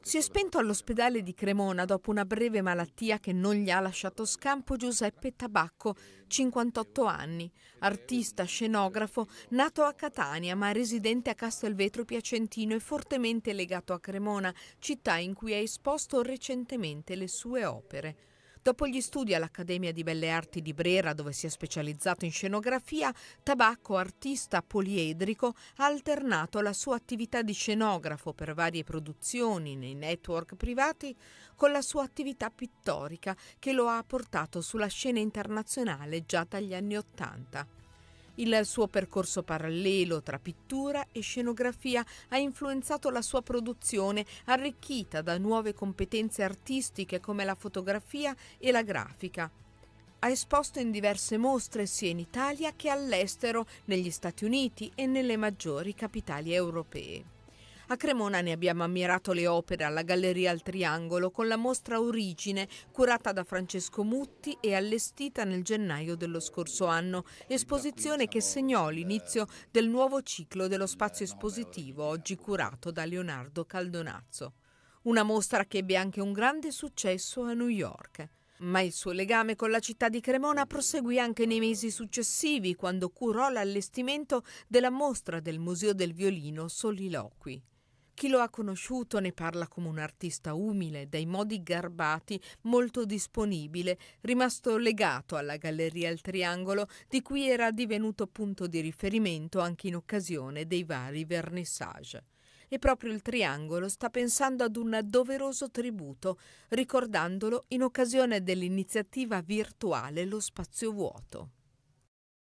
Si è spento all'ospedale di Cremona dopo una breve malattia che non gli ha lasciato scampo Giuseppe Tabacco, 58 anni, artista, scenografo, nato a Catania ma residente a Castelvetro Piacentino e fortemente legato a Cremona, città in cui ha esposto recentemente le sue opere. Dopo gli studi all'Accademia di Belle Arti di Brera, dove si è specializzato in scenografia, Tabacco, artista poliedrico, ha alternato la sua attività di scenografo per varie produzioni nei network privati con la sua attività pittorica che lo ha portato sulla scena internazionale già dagli anni Ottanta. Il suo percorso parallelo tra pittura e scenografia ha influenzato la sua produzione, arricchita da nuove competenze artistiche come la fotografia e la grafica. Ha esposto in diverse mostre sia in Italia che all'estero, negli Stati Uniti e nelle maggiori capitali europee. A Cremona ne abbiamo ammirato le opere alla Galleria al Triangolo con la mostra Origine, curata da Francesco Mutti e allestita nel gennaio dello scorso anno, esposizione che segnò l'inizio del nuovo ciclo dello spazio espositivo, oggi curato da Leonardo Caldonazzo. Una mostra che ebbe anche un grande successo a New York. Ma il suo legame con la città di Cremona proseguì anche nei mesi successivi, quando curò l'allestimento della mostra del Museo del Violino Soliloqui. Chi lo ha conosciuto ne parla come un artista umile, dai modi garbati, molto disponibile, rimasto legato alla Galleria Il Triangolo, di cui era divenuto punto di riferimento anche in occasione dei vari vernissage e proprio il Triangolo sta pensando ad un doveroso tributo, ricordandolo in occasione dell'iniziativa virtuale Lo Spazio Vuoto.